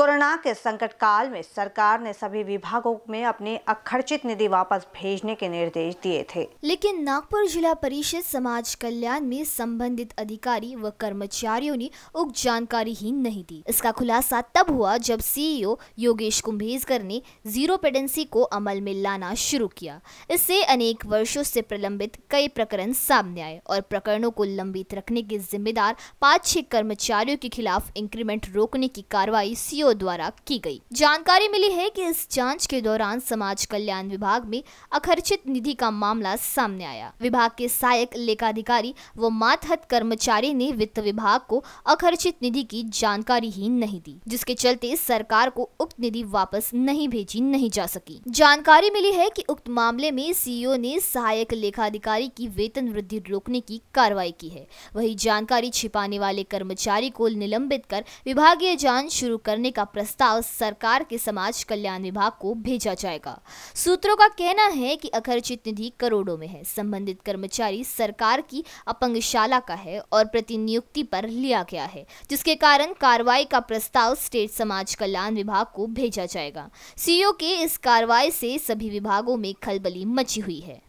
corona के संकट काल में सरकार ने सभी विभागों में अपने अखर्चित निधि वापस भेजने के निर्देश दिए थे लेकिन नागपुर जिला परिषद समाज कल्याण में संबंधित अधिकारी व कर्मचारियों ने उक्त जानकारी ही नहीं दी इसका खुलासा तब हुआ जब सीईओ e योगेश कुंभेजकर ने जीरो पेडेंसी को अमल में लाना शुरू किया इससे अनेक वर्षो ऐसी प्रलंबित कई प्रकरण सामने आए और प्रकरणों को लंबित रखने के जिम्मेदार पाँच छह कर्मचारियों के खिलाफ इंक्रीमेंट रोकने की कार्रवाई सीओ बीओ द्वारा की गई जानकारी मिली है कि इस जांच के दौरान समाज कल्याण विभाग में अखर्चित निधि का मामला सामने आया विभाग के सहायक लेखाधिकारी व मातहत कर्मचारी ने वित्त विभाग को अखर्चित निधि की जानकारी ही नहीं दी जिसके चलते सरकार को उक्त निधि वापस नहीं भेजी नहीं जा सकी जानकारी मिली है की उक्त मामले में सीईओ ने सहायक लेखाधिकारी की वेतन वृद्धि रोकने की कार्रवाई की है वही जानकारी छिपाने वाले कर्मचारी को निलंबित कर विभागीय जांच शुरू करने करने का प्रस्ताव सरकार के समाज कल्याण विभाग को भेजा जाएगा सूत्रों का कहना है कि अखर्चित निधि करोड़ों में है संबंधित कर्मचारी सरकार की अपंगशाला का है और प्रतिनियुक्ति पर लिया गया है जिसके कारण कार्रवाई का प्रस्ताव स्टेट समाज कल्याण विभाग को भेजा जाएगा सीओ के इस कार्रवाई से सभी विभागों में खलबली मची हुई है